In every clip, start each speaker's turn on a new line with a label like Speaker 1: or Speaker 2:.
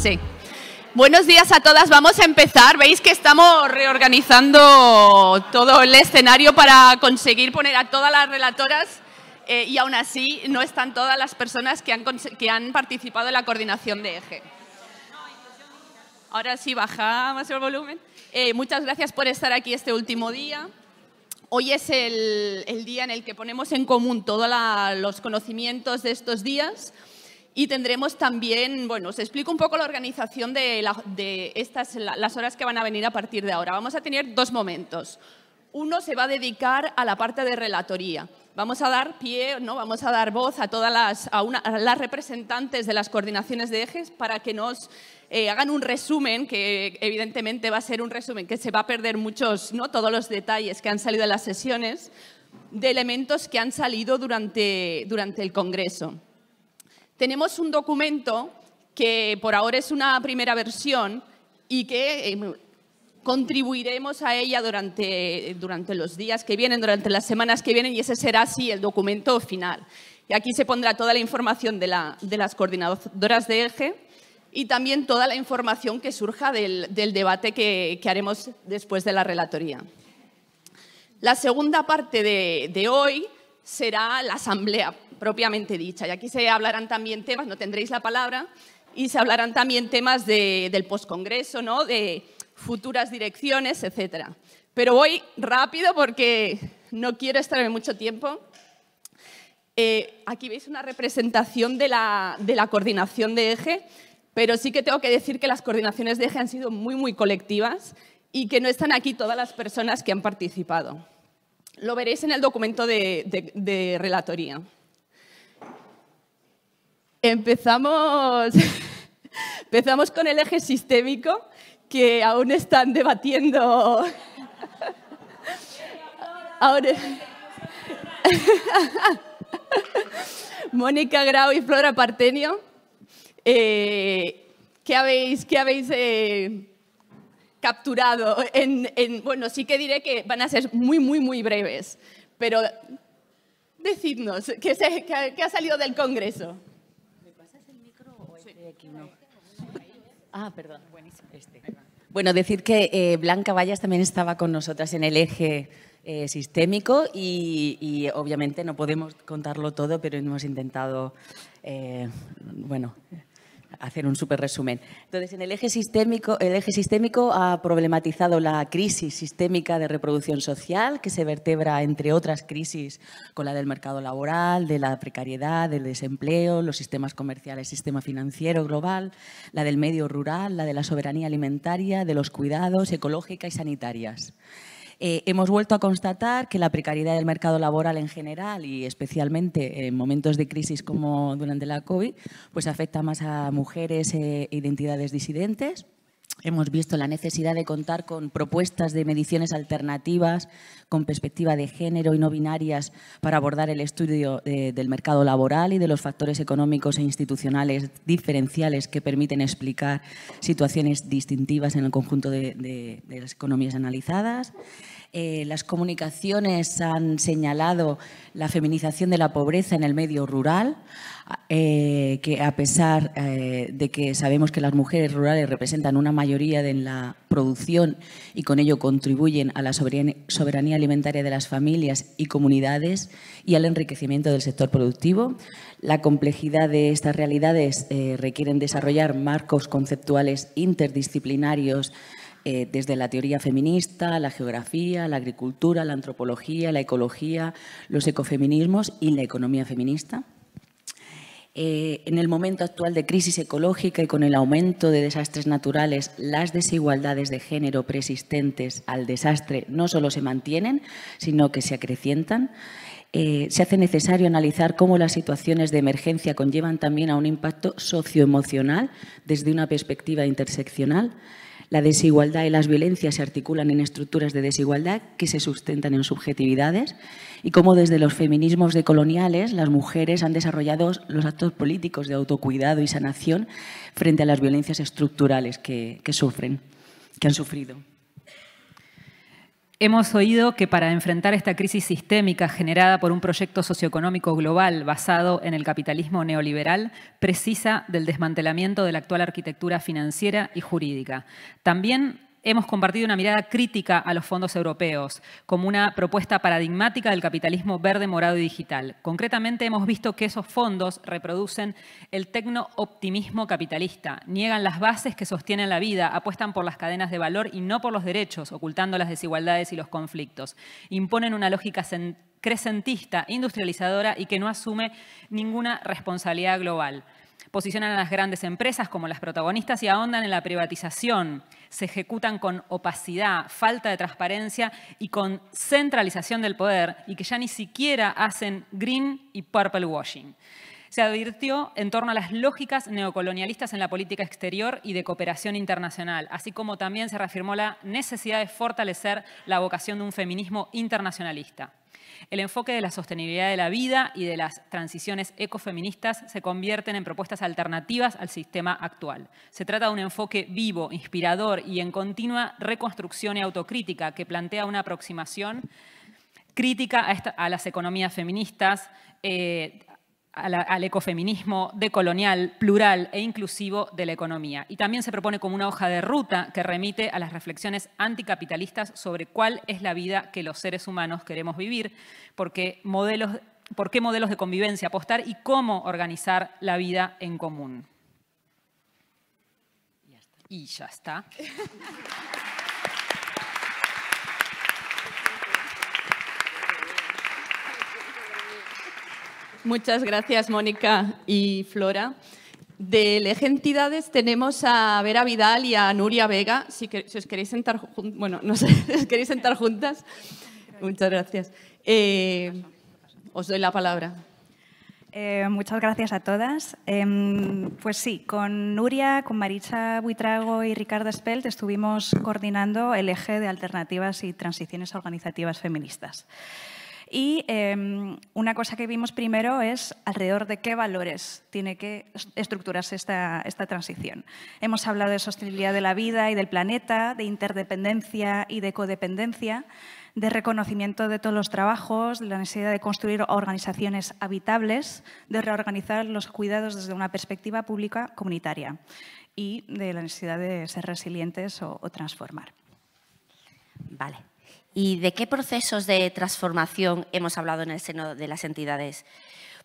Speaker 1: Sí. Buenos días a todas. Vamos a empezar. Veis que estamos reorganizando todo el escenario para conseguir poner a todas las relatoras eh, y aún así no están todas las personas que han, que han participado en la coordinación de eje. Ahora sí, baja más el volumen. Eh, muchas gracias por estar aquí este último día. Hoy es el día en el que ponemos en común todos los conocimientos de estos días y tendremos también, bueno, os explico un poco la organización de, estas, las horas que van a venir a partir de ahora. Vamos a tener dos momentos. Uno se va a dedicar a la parte de relatoría. Vamos a dar pie, ¿no? vamos a dar voz a todas las, a las representantes de las coordinaciones de ejes para que nos eh, hagan un resumen, que evidentemente va a ser un resumen que se va a perder muchos, ¿no? todos los detalles que han salido en las sesiones, de elementos que han salido durante, durante el Congreso tenemos un documento que por ahora es una primera versión y que eh, contribuiremos a ella durante, los días que vienen, durante las semanas que vienen, y ese será así el documento final. Y aquí se pondrá toda la información de, las coordinadoras de eje e y también toda la información que surja del, debate que, haremos después de la relatoría. La segunda parte de, de hoy será la asamblea propiamente dicha. Y aquí se hablarán también temas, no tendréis la palabra, y se hablarán también temas del poscongreso, ¿no? de futuras direcciones, etc. Pero voy rápido porque no quiero estarme mucho tiempo. Eh, aquí veis una representación de la, coordinación de eje, pero sí que tengo que decir que las coordinaciones de eje han sido muy, muy colectivas y que no están aquí todas las personas que han participado. Lo veréis en el documento de relatoría. Empezamos, empezamos con el eje sistémico, que aún están debatiendo. Ahora... Mónica Grau y Flora Partenio, eh, ¿qué habéis, qué habéis eh, capturado? bueno, sí que diré que van a ser muy, muy, muy breves, pero decidnos, ¿qué, qué ha salido del Congreso?
Speaker 2: Ah, este. Bueno, decir que eh, Blanca Vallas también estaba con nosotras en el eje eh, sistémico y, obviamente no podemos contarlo todo, pero hemos intentado, eh, bueno, hacer un súper resumen. Entonces, en el eje sistémico, el eje sistémico ha problematizado la crisis sistémica de reproducción social, que se vertebra, entre otras crisis, con la del mercado laboral, de la precariedad, del desempleo, los sistemas comerciales, sistema financiero global, la del medio rural, la de la soberanía alimentaria, de los cuidados, ecológica y sanitarias. Eh, hemos vuelto a constatar que la precariedad del mercado laboral en general y especialmente en momentos de crisis como durante la COVID, pues afecta más a mujeres eh, e identidades disidentes, Hemos visto la necesidad de contar con propuestas de mediciones alternativas, con perspectiva de género y no binarias para abordar el estudio eh, del mercado laboral y de los factores económicos e institucionales diferenciales que permiten explicar situaciones distintivas en el conjunto de las economías analizadas. Eh, las comunicaciones han señalado la feminización de la pobreza en el medio rural, eh, que a pesar eh, de que sabemos que las mujeres rurales representan una mayoría en la producción y con ello contribuyen a la soberanía, soberanía alimentaria de las familias y comunidades y al enriquecimiento del sector productivo, la complejidad de estas realidades requieren desarrollar marcos conceptuales interdisciplinarios eh, desde la teoría feminista, la geografía, la agricultura, la antropología, la ecología, los ecofeminismos y la economía feminista. Eh, en el momento actual de crisis ecológica y con el aumento de desastres naturales, las desigualdades de género persistentes al desastre no solo se mantienen, sino que se acrecientan. Eh, se hace necesario analizar cómo las situaciones de emergencia conllevan también a un impacto socioemocional desde una perspectiva interseccional. La desigualdad y las violencias se articulan en estructuras de desigualdad que se sustentan en subjetividades y cómo desde los feminismos decoloniales las mujeres han desarrollado los actos políticos de autocuidado y sanación frente a las violencias estructurales que, que sufren, que han sufrido.
Speaker 3: Hemos oído que para enfrentar esta crisis sistémica generada por un proyecto socioeconómico global basado en el capitalismo neoliberal, precisa del desmantelamiento de la actual arquitectura financiera y jurídica. También hemos compartido una mirada crítica a los fondos europeos como una propuesta paradigmática del capitalismo verde, morado y digital. Concretamente hemos visto que esos fondos reproducen el tecno-optimismo capitalista, niegan las bases que sostienen la vida, apuestan por las cadenas de valor y no por los derechos, ocultando las desigualdades y los conflictos. Imponen una lógica crescentista, industrializadora y que no asume ninguna responsabilidad global. Posicionan a las grandes empresas como las protagonistas y ahondan en la privatización. Se ejecutan con opacidad, falta de transparencia y con centralización del poder y que ya ni siquiera hacen green y purple washing. Se advirtió en torno a las lógicas neocolonialistas en la política exterior y de cooperación internacional, así como también se reafirmó la necesidad de fortalecer la vocación de un feminismo internacionalista. El enfoque de la sostenibilidad de la vida y de las transiciones ecofeministas se convierten en propuestas alternativas al sistema actual. Se trata de un enfoque vivo, inspirador y en continua reconstrucción y autocrítica que plantea una aproximación crítica a, las economías feministas, eh, al, ecofeminismo decolonial, plural e inclusivo de la economía. Y también se propone como una hoja de ruta que remite a las reflexiones anticapitalistas sobre cuál es la vida que los seres humanos queremos vivir, porque modelos, por qué modelos de convivencia apostar y cómo organizar la vida en común. Y ya está.
Speaker 1: Muchas gracias, Mónica y Flora. De Eje Entidades tenemos a Vera Vidal y a Nuria Vega. Si, os queréis sentar, bueno, no sé, os queréis sentar juntas. Muchas gracias. Eh, os doy la palabra.
Speaker 4: Eh, muchas gracias a todas. Em, pues sí, con Nuria, con Maricha Buitrago y Ricardo Espelt estuvimos coordinando el eje de alternativas y transiciones organizativas feministas. Y em, una cosa que vimos primero es alrededor de qué valores tiene que estructurarse esta, esta transición. Hemos hablado de sostenibilidad de la vida y del planeta, de interdependencia y de codependencia de reconocimiento de todos los trabajos, de la necesidad de construir organizaciones habitables, de reorganizar los cuidados desde una perspectiva pública comunitaria y de la necesidad de ser resilientes o, o transformar. Vale.
Speaker 5: ¿Y de qué procesos de transformación hemos hablado en el seno de las entidades?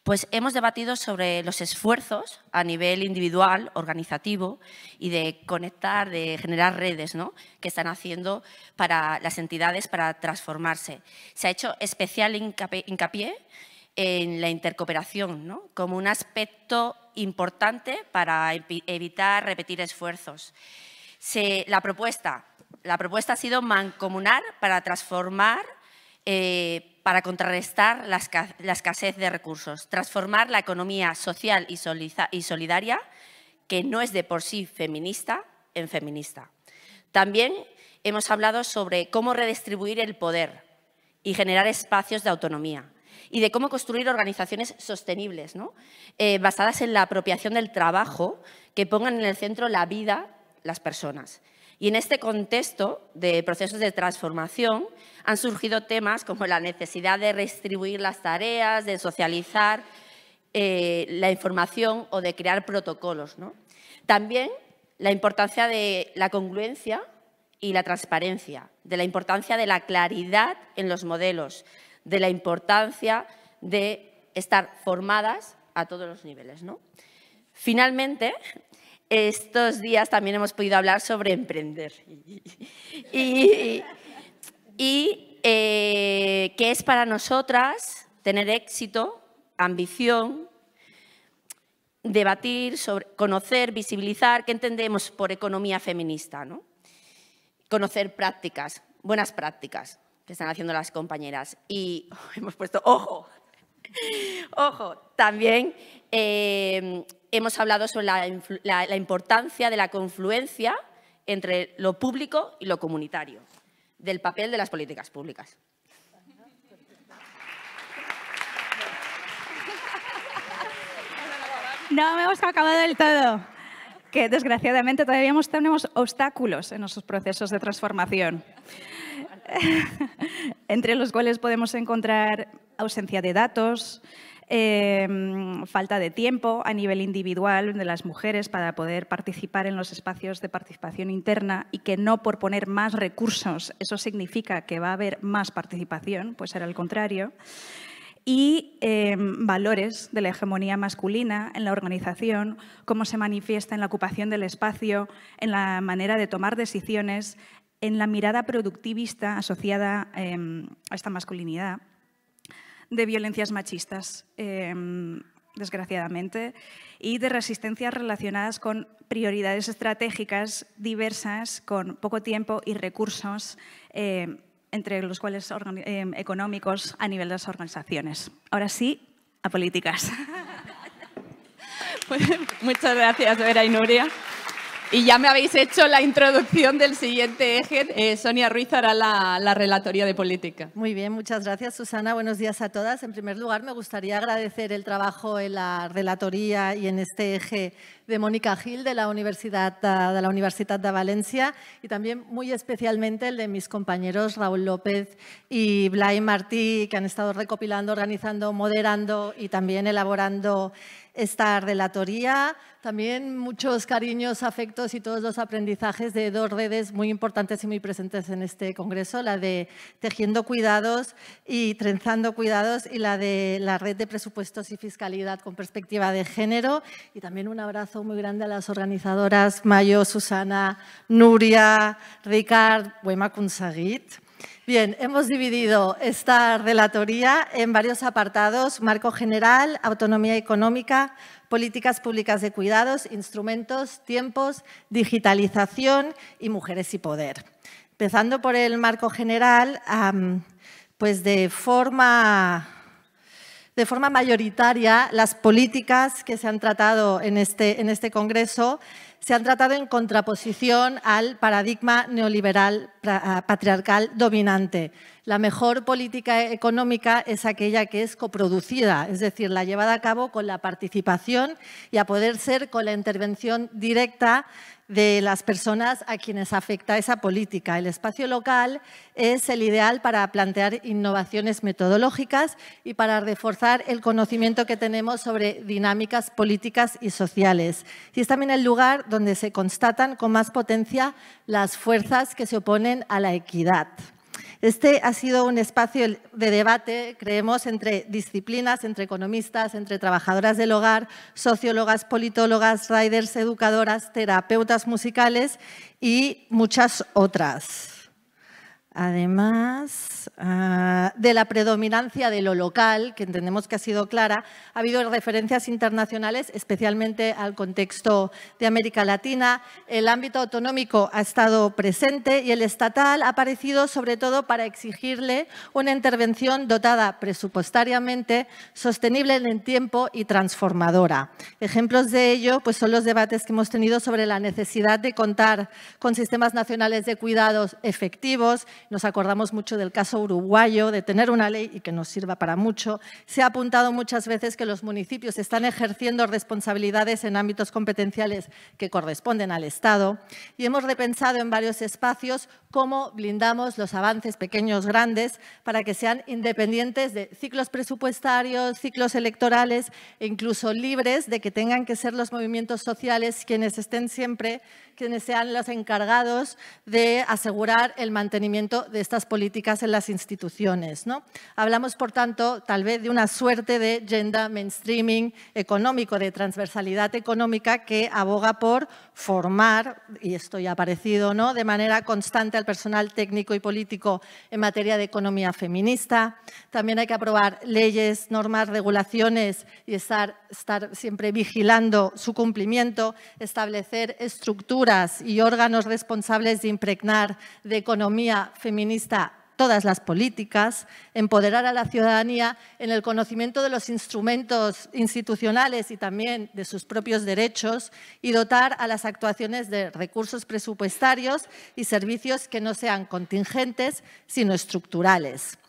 Speaker 5: Pues hemos debatido sobre los esfuerzos a nivel individual, organizativo y de conectar, de generar redes que están haciendo para las entidades para transformarse. Se ha hecho especial hincapié en la intercooperación como un aspecto importante para evitar repetir esfuerzos. la propuesta la propuesta ha sido mancomunar para transformar, eh, para contrarrestar la, escasez de recursos, transformar la economía social y, solidaria, que no es de por sí feminista, en feminista. También hemos hablado sobre cómo redistribuir el poder y generar espacios de autonomía y de cómo construir organizaciones sostenibles, eh, basadas en la apropiación del trabajo, que pongan en el centro la vida, las personas. Y en este contexto de procesos de transformación han surgido temas como la necesidad de redistribuir las tareas, de socializar eh, la información o de crear protocolos. También la importancia de la congruencia y la transparencia, de la importancia de la claridad en los modelos, de la importancia de estar formadas a todos los niveles. Finalmente, estos días también hemos podido hablar sobre emprender. y, eh, que qué es para nosotras tener éxito, ambición, debatir, sobre, conocer, visibilizar, qué entendemos por economía feminista, conocer prácticas, buenas prácticas que están haciendo las compañeras. Y hemos puesto, ojo, ojo, también Em, hemos hablado sobre la, la importancia de la confluencia entre lo público y lo comunitario, del papel de las políticas
Speaker 4: públicas. No, hemos acabado del todo. Que desgraciadamente todavía tenemos obstáculos en nuestros procesos de transformación, entre los cuales podemos encontrar ausencia de datos, Em, falta de tiempo a nivel individual de las mujeres para poder participar en los espacios de participación interna y que no por poner más recursos eso significa que va a haber más participación, pues era el contrario y em, valores de la hegemonía masculina en la organización, cómo se manifiesta en la ocupación del espacio, en la manera de tomar decisiones, en la mirada productivista asociada em, a esta masculinidad de violencias machistas, em, desgraciadamente, y de resistencias relacionadas con prioridades estratégicas diversas, con poco tiempo y recursos, em, entre los cuales em, económicos a nivel de las organizaciones. Ahora sí, a políticas. Pues, muchas gracias, Vera y Nuria.
Speaker 1: Y ya me habéis hecho la introducción del siguiente eje. Eh, Sonia Ruiz hará la, relatoría de política.
Speaker 6: Muy bien, muchas gracias Susana. Buenos días a todas. En primer lugar, me gustaría agradecer el trabajo en la relatoría y en este eje de Mónica Gil de la Universidad ah, de, la Universidad de Valencia y también muy especialmente el de mis compañeros Raúl López y Blay Martí, que han estado recopilando, organizando, moderando y también elaborando esta relatoría, también muchos cariños, afectos y todos los aprendizajes de dos redes muy importantes y muy presentes en este congreso, la de Tejiendo Cuidados y Trenzando Cuidados y la de la Red de Presupuestos y Fiscalidad con perspectiva de género. Y también un abrazo muy grande a las organizadoras Mayo, Susana, Nuria, Ricard, Wema Kunzagit. Bien, hemos dividido esta relatoría en varios apartados, marco general, autonomía económica, políticas públicas de cuidados, instrumentos, tiempos, digitalización y mujeres y poder. Empezando por el marco general, pues de forma, de forma mayoritaria las políticas que se han tratado en este, en este Congreso se han tratado en contraposición al paradigma neoliberal ah, patriarcal dominante. La mejor política económica es aquella que es coproducida, es decir, la llevada a cabo con la participación y a poder ser con la intervención directa de las personas a quienes afecta esa política. El espacio local es el ideal para plantear innovaciones metodológicas y para reforzar el conocimiento que tenemos sobre dinámicas políticas y sociales. Y es también el lugar donde se constatan con más potencia las fuerzas que se oponen a la equidad. Este ha sido un espacio de debate, creemos, entre disciplinas, entre economistas, entre trabajadoras del hogar, sociólogas, politólogas, riders, educadoras, terapeutas musicales y muchas otras. Además ah, de la predominancia de lo local, que entendemos que ha sido clara, ha habido referencias internacionales, especialmente al contexto de América Latina. El ámbito autonómico ha estado presente y el estatal ha aparecido sobre todo para exigirle una intervención dotada presupuestariamente, sostenible en el tiempo y transformadora. Ejemplos de ello pues, son los debates que hemos tenido sobre la necesidad de contar con sistemas nacionales de cuidados efectivos nos acordamos mucho del caso uruguayo, de tener una ley y que nos sirva para mucho. Se ha apuntado muchas veces que los municipios están ejerciendo responsabilidades en ámbitos competenciales que corresponden al Estado y hemos repensado en varios espacios cómo blindamos los avances pequeños, grandes, para que sean independientes de ciclos presupuestarios, ciclos electorales e incluso libres de que tengan que ser los movimientos sociales quienes estén siempre, quienes sean los encargados de asegurar el mantenimiento de estas políticas en las instituciones. ¿no? Hablamos, por tanto, tal vez de una suerte de gender mainstreaming económico, de transversalidad económica que aboga por formar, y esto ya ha aparecido, ¿no? de manera constante al personal técnico y político en materia de economía feminista. También hay que aprobar leyes, normas, regulaciones y estar, estar siempre vigilando su cumplimiento, establecer estructuras y órganos responsables de impregnar de economía feminista todas las políticas, empoderar a la ciudadanía en el conocimiento de los instrumentos institucionales y también de sus propios derechos y dotar a las actuaciones de recursos presupuestarios y servicios que no sean contingentes, sino estructurales.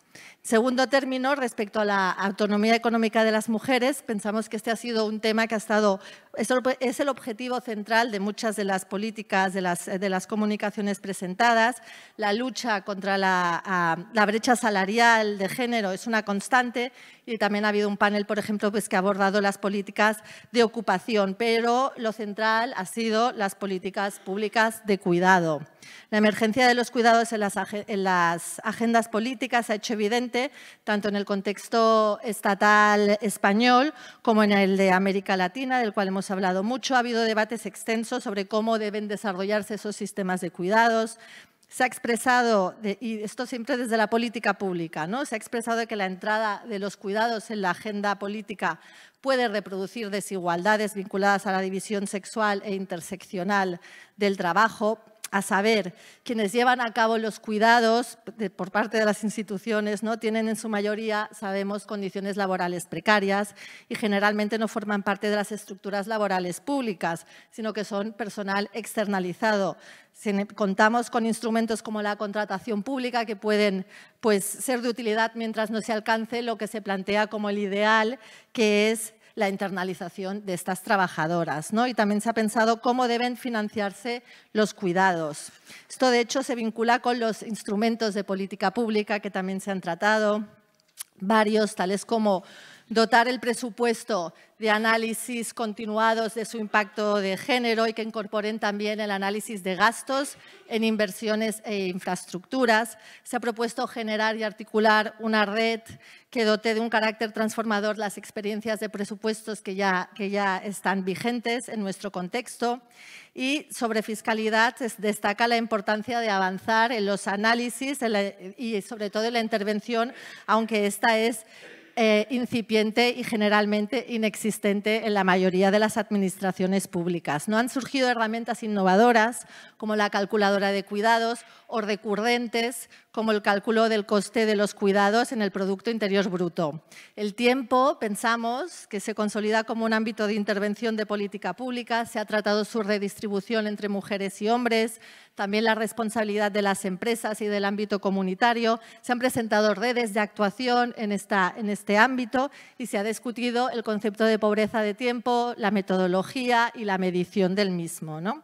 Speaker 6: Segundo término, respecto a la autonomía económica de las mujeres, pensamos que este ha sido un tema que ha estado, es el objetivo central de muchas de las políticas, de las, de las comunicaciones presentadas. La lucha contra la, la, brecha salarial de género es una constante y también ha habido un panel, por ejemplo, pues, que ha abordado las políticas de ocupación, pero lo central ha sido las políticas públicas de cuidado. La emergencia de los cuidados en las, en las agendas políticas ha hecho evidente tanto en el contexto estatal español como en el de América Latina, del cual hemos hablado mucho. Ha habido debates extensos sobre cómo deben desarrollarse esos sistemas de cuidados, se ha expresado, y esto siempre desde la política pública, ¿no? se ha expresado que la entrada de los cuidados en la agenda política puede reproducir desigualdades vinculadas a la división sexual e interseccional del trabajo a saber, quienes llevan a cabo los cuidados por parte de las instituciones ¿no? tienen en su mayoría, sabemos, condiciones laborales precarias y generalmente no forman parte de las estructuras laborales públicas, sino que son personal externalizado. contamos con instrumentos como la contratación pública que pueden pues, ser de utilidad mientras no se alcance lo que se plantea como el ideal, que es la internalización de estas trabajadoras. ¿no? Y también se ha pensado cómo deben financiarse los cuidados. Esto, de hecho, se vincula con los instrumentos de política pública que también se han tratado, varios, tales como dotar el presupuesto de análisis continuados de su impacto de género y que incorporen también el análisis de gastos en inversiones e infraestructuras. Se ha propuesto generar y articular una red que dote de un carácter transformador las experiencias de presupuestos que ya, que ya están vigentes en nuestro contexto. Y sobre fiscalidad destaca la importancia de avanzar en los análisis y sobre todo en la intervención, aunque esta es eh, incipiente y generalmente inexistente en la mayoría de las administraciones públicas. No han surgido herramientas innovadoras como la calculadora de cuidados o recurrentes como el cálculo del coste de los cuidados en el Producto Interior Bruto. El tiempo, pensamos, que se consolida como un ámbito de intervención de política pública, se ha tratado su redistribución entre mujeres y hombres, también la responsabilidad de las empresas y del ámbito comunitario, se han presentado redes de actuación en, esta, en este ámbito y se ha discutido el concepto de pobreza de tiempo, la metodología y la medición del mismo. ¿no?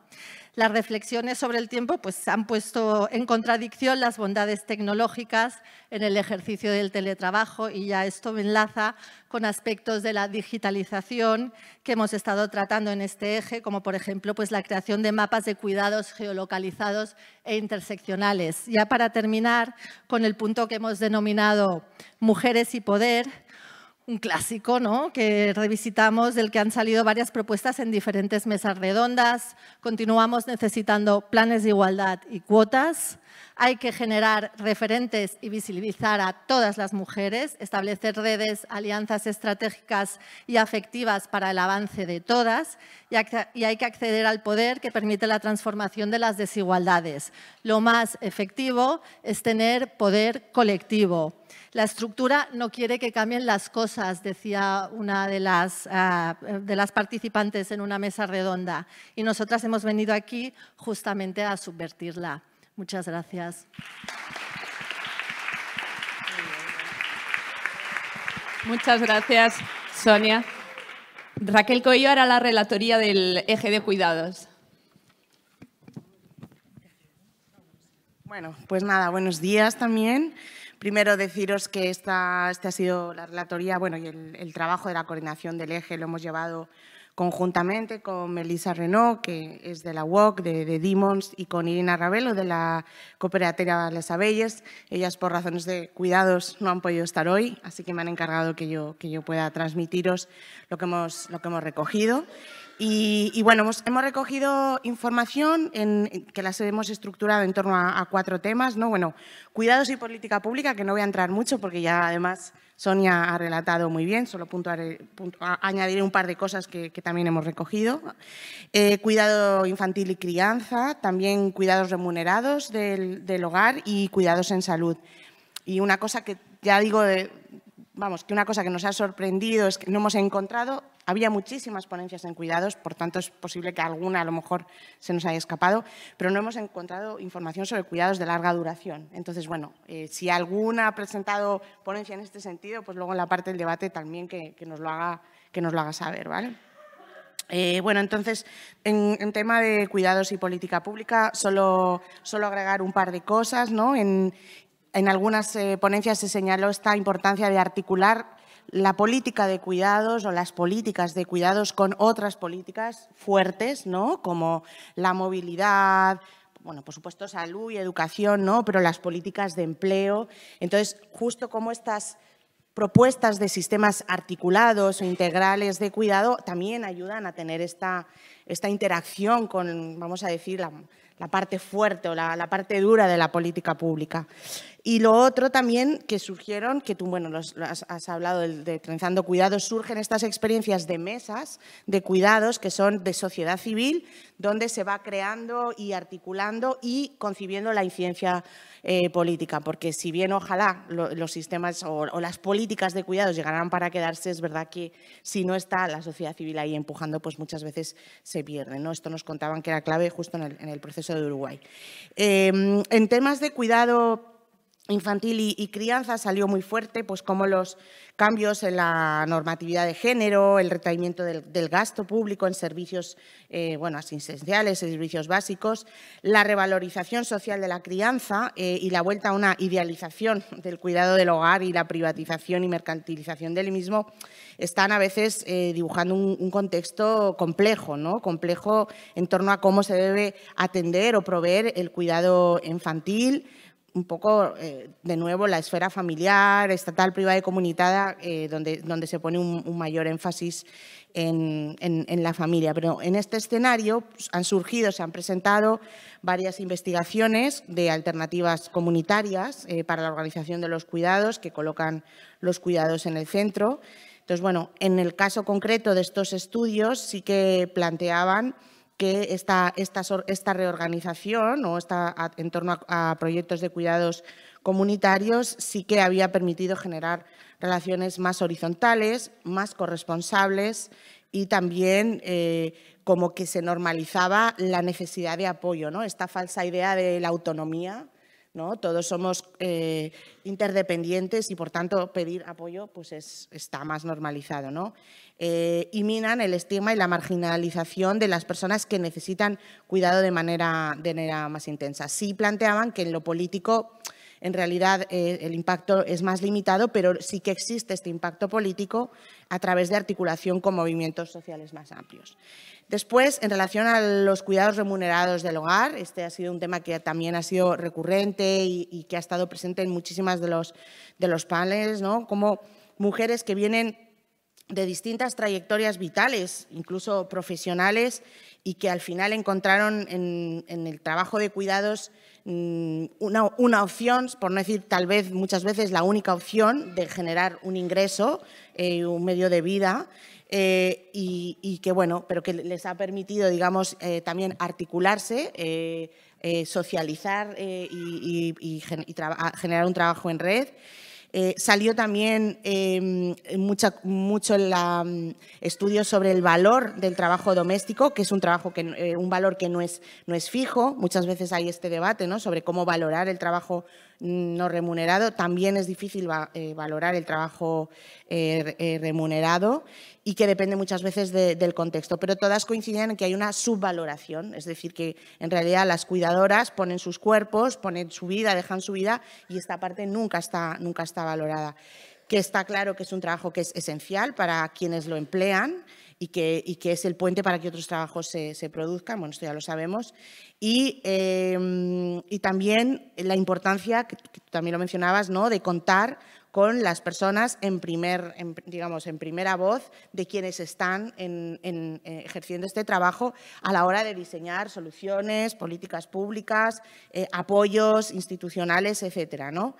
Speaker 6: Las reflexiones sobre el tiempo pues, han puesto en contradicción las bondades tecnológicas en el ejercicio del teletrabajo y ya esto enlaza con aspectos de la digitalización que hemos estado tratando en este eje, como por ejemplo pues, la creación de mapas de cuidados geolocalizados e interseccionales. Ya para terminar con el punto que hemos denominado mujeres y poder, un clásico ¿no? que revisitamos, del que han salido varias propuestas en diferentes mesas redondas. Continuamos necesitando planes de igualdad y cuotas, hay que generar referentes y visibilizar a todas las mujeres, establecer redes, alianzas estratégicas y afectivas para el avance de todas y hay que acceder al poder que permite la transformación de las desigualdades. Lo más efectivo es tener poder colectivo. La estructura no quiere que cambien las cosas, decía una de las, ah, participantes en una mesa redonda. Y nosotras hemos venido aquí justamente a subvertirla. Muchas gracias. Muchas gracias, Sonia.
Speaker 1: Raquel Coello hará la relatoría del eje de cuidados. Bueno, pues nada, buenos días también.
Speaker 7: Primero deciros que esta, este ha sido la relatoría, bueno, y el, el trabajo de la coordinación del eje lo hemos llevado conjuntamente con Melissa Renault, que es de la UOC, de, de y con Irina Ravelo, de la cooperativa Las Abelles. Ellas, por razones de cuidados, no han podido estar hoy, así que me han encargado que yo, que yo pueda transmitiros lo que hemos, lo que hemos recogido. Y, bueno, hemos, recogido información que las hemos estructurado en torno a, cuatro temas. ¿no? Bueno, cuidados y política pública, que no voy a entrar mucho porque ya además Sonia ha relatado muy bien, solo añadiré un par de cosas que, también hemos recogido. Eh, cuidado infantil y crianza, también cuidados remunerados del hogar y cuidados en salud. Y una cosa que ya digo, vamos, que una cosa que nos ha sorprendido es que no hemos encontrado, había muchísimas ponencias en cuidados, por tanto es posible que alguna a lo mejor se nos haya escapado, pero no hemos encontrado información sobre cuidados de larga duración. Entonces, bueno, eh, si alguna ha presentado ponencia en este sentido, pues luego en la parte del debate también que, nos, lo haga, que nos lo haga saber, ¿vale? Eh, bueno, entonces, en, tema de cuidados y política pública, solo, solo agregar un par de cosas, ¿no? en algunas eh, ponencias se señaló esta importancia de articular la política de cuidados o las políticas de cuidados con otras políticas fuertes, ¿no? Como la movilidad, bueno, por supuesto salud y educación, ¿no? Pero las políticas de empleo. Entonces, justo como estas propuestas de sistemas articulados o integrales de cuidado también ayudan a tener esta, interacción con, vamos a decir, la, parte fuerte o la, parte dura de la política pública. Y lo otro también que surgieron, que tú, bueno, has, hablado de, Trenzando Cuidados, surgen estas experiencias de mesas de cuidados que son de sociedad civil, donde se va creando y articulando y concibiendo la incidencia eh, política. Porque si bien ojalá los sistemas o, las políticas de cuidados llegarán para quedarse, es verdad que si no está la sociedad civil ahí empujando, pues muchas veces se pierde. ¿no? Esto nos contaban que era clave justo en el, proceso de Uruguay. Em, en temas de cuidado infantil y, crianza salió muy fuerte, pues como los cambios en la normatividad de género, el retraimiento del, gasto público en servicios eh, bueno, asistenciales, servicios básicos, la revalorización social de la crianza eh, y la vuelta a una idealización del cuidado del hogar y la privatización y mercantilización del mismo, están a veces eh, dibujando un, un, contexto complejo, ¿no? complejo en torno a cómo se debe atender o proveer el cuidado infantil, un poco, eh, de nuevo, la esfera familiar, estatal, privada y comunitada eh, donde, donde se pone un, mayor énfasis en, la familia. Pero en este escenario pues, han surgido, se han presentado varias investigaciones de alternativas comunitarias eh, para la organización de los cuidados, que colocan los cuidados en el centro. Entonces, bueno, en el caso concreto de estos estudios sí que planteaban que esta, esta, reorganización o esta, en torno a, proyectos de cuidados comunitarios sí que había permitido generar relaciones más horizontales, más corresponsables y también eh, como que se normalizaba la necesidad de apoyo, ¿no? esta falsa idea de la autonomía todos somos eh, interdependientes y, por tanto, pedir apoyo pues está más normalizado, ¿no? Eh, y minan el estigma y la marginalización de las personas que necesitan cuidado de manera, de manera más intensa. Sí planteaban que en lo político en realidad eh, el impacto es más limitado, pero sí que existe este impacto político a través de articulación con movimientos sociales más amplios. Después, en relación a los cuidados remunerados del hogar, este ha sido un tema que también ha sido recurrente y, que ha estado presente en muchísimas de los, de paneles, como mujeres que vienen de distintas trayectorias vitales, incluso profesionales, y que al final encontraron en, el trabajo de cuidados mm, una, opción, por no decir tal vez muchas veces la única opción de generar un ingreso, y eh, un medio de vida, eh, y, que bueno, pero que les ha permitido, digamos, eh, también articularse, eh, socializar y, generar un trabajo en red. salió también em, mucha, mucho el mm, estudio sobre el valor del trabajo doméstico, que es un, trabajo que, un valor que no es, no es fijo. Muchas veces hay este debate ¿no? sobre cómo valorar el trabajo doméstico no remunerado. También es difícil eh, valorar el trabajo eh, eh, remunerado y que depende muchas veces del contexto. Pero todas coinciden en que hay una subvaloración, es decir, que en realidad las cuidadoras ponen sus cuerpos, ponen su vida, dejan su vida y esta parte nunca está, nunca está valorada. Que está claro que es un trabajo que es esencial para quienes lo emplean y que, y que es el puente para que otros trabajos se, produzcan, bueno, esto ya lo sabemos, y, em, y también la importancia, que tú también lo mencionabas, ¿no? de contar con las personas en primer, digamos, en primera voz de quienes están en, eh, ejerciendo este trabajo a la hora de diseñar soluciones, políticas públicas, eh, apoyos institucionales, etcétera, ¿no?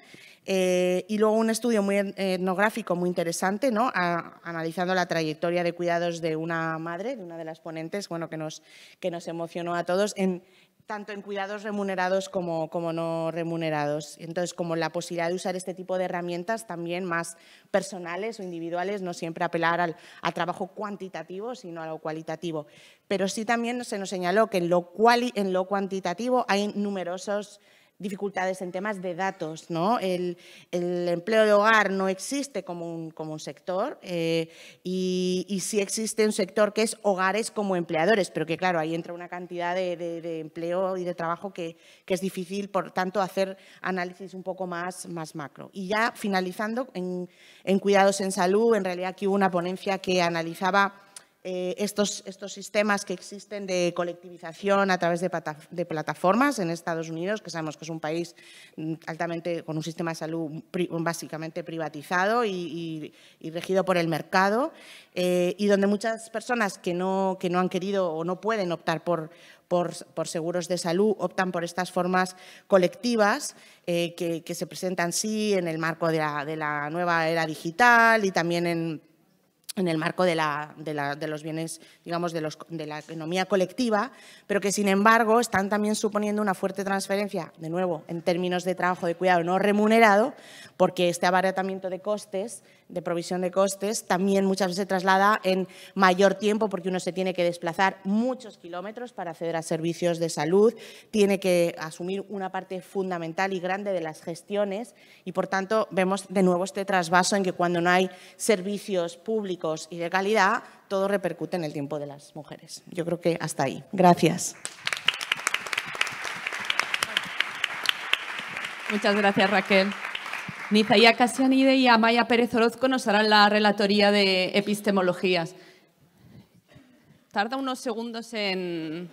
Speaker 7: Eh, y luego un estudio muy etnográfico muy interesante, analizando la trayectoria de cuidados de una madre, de una de las ponentes, bueno, que nos, que nos emocionó a todos, en, tanto en cuidados remunerados como, como no remunerados. Entonces, como la posibilidad de usar este tipo de herramientas también más personales o individuales, no siempre apelar al, trabajo cuantitativo, sino a lo cualitativo. Pero sí también se nos señaló que en lo, cuali, en lo cuantitativo hay numerosos dificultades en temas de datos. ¿no? El, empleo de hogar no existe como un, como un sector eh, y, y, sí existe un sector que es hogares como empleadores, pero que claro, ahí entra una cantidad de, empleo y de trabajo que, es difícil, por tanto, hacer análisis un poco más, más macro. Y ya finalizando en, en cuidados en salud, en realidad aquí hubo una ponencia que analizaba eh, estos, estos sistemas que existen de colectivización a través de, de, plataformas en Estados Unidos, que sabemos que es un país mm, altamente con un sistema de salud básicamente privatizado y, regido por el mercado, eh, y donde muchas personas que no, que no han querido o no pueden optar por, por, seguros de salud optan por estas formas colectivas eh, que, se presentan sí en el marco de la, de la nueva era digital y también en en el marco de, la, de, los bienes, digamos, de, los, de la economía colectiva, pero que sin embargo están también suponiendo una fuerte transferencia, de nuevo, en términos de trabajo de cuidado no remunerado, porque este abaratamiento de costes de provisión de costes también muchas veces se traslada en mayor tiempo porque uno se tiene que desplazar muchos kilómetros para acceder a servicios de salud, tiene que asumir una parte fundamental y grande de las gestiones y por tanto vemos de nuevo este trasvaso en que cuando no hay servicios públicos y de calidad, todo repercute en el tiempo de las mujeres. Yo creo que hasta ahí. Gracias.
Speaker 1: Muchas gracias, Raquel. Nizaia Casianide y Amaya Pérez Orozco nos harán la relatoría de epistemologías.
Speaker 8: Tarda unos segundos en...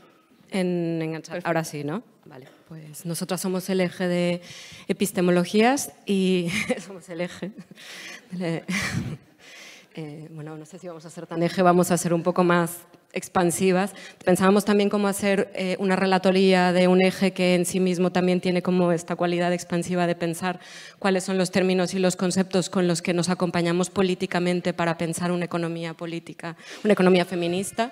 Speaker 8: Ahora sí, ¿no? Vale, pues nosotras somos el eje de epistemologías y somos el eje. Eh, bueno, no sé si vamos a ser tan eje, vamos a ser un poco más expansivas. Pensábamos también cómo hacer eh, una relatoría de un eje que en sí mismo también tiene como esta cualidad expansiva de pensar cuáles son los términos y los conceptos con los que nos acompañamos políticamente para pensar una economía política, una economía feminista.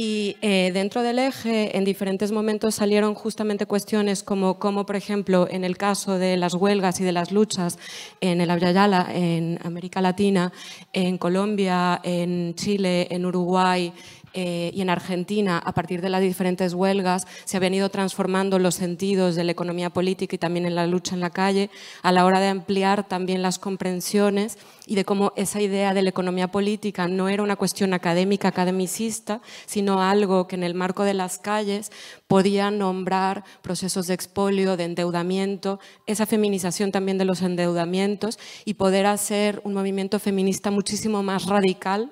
Speaker 8: Y eh, dentro del eje, en diferentes momentos salieron justamente cuestiones como, como, por ejemplo, en el caso de las huelgas y de las luchas en el Abrayala, en América Latina, en Colombia, en Chile, en Uruguay, eh, y en Argentina, a partir de las diferentes huelgas, se habían ido transformando los sentidos de la economía política y también en la lucha en la calle, a la hora de ampliar también las comprensiones y de cómo esa idea de la economía política no era una cuestión académica, academicista, sino algo que en el marco de las calles podía nombrar procesos de expolio, de endeudamiento, esa feminización también de los endeudamientos y poder hacer un movimiento feminista muchísimo más radical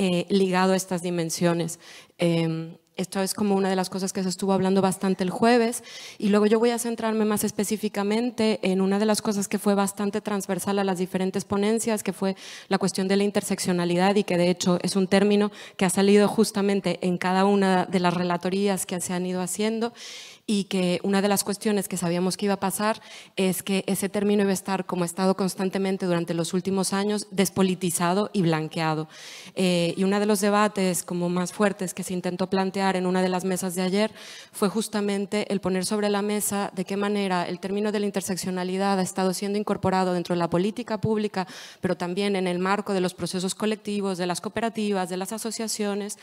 Speaker 8: eh, ligado a estas dimensiones. Em, esto es como una de las cosas que se estuvo hablando bastante el jueves. Y luego yo voy a centrarme más específicamente en una de las cosas que fue bastante transversal a las diferentes ponencias, que fue la cuestión de la interseccionalidad y que de hecho es un término que ha salido justamente en cada una de las relatorías que se han ido haciendo y que una de las cuestiones que sabíamos que iba a pasar es que ese término iba a estar, como ha estado constantemente durante los últimos años, despolitizado y blanqueado. Eh, y uno de los debates como más fuertes que se intentó plantear en una de las mesas de ayer fue justamente el poner sobre la mesa de qué manera el término de la interseccionalidad ha estado siendo incorporado dentro de la política pública, pero también en el marco de los procesos colectivos, de las cooperativas, de las asociaciones,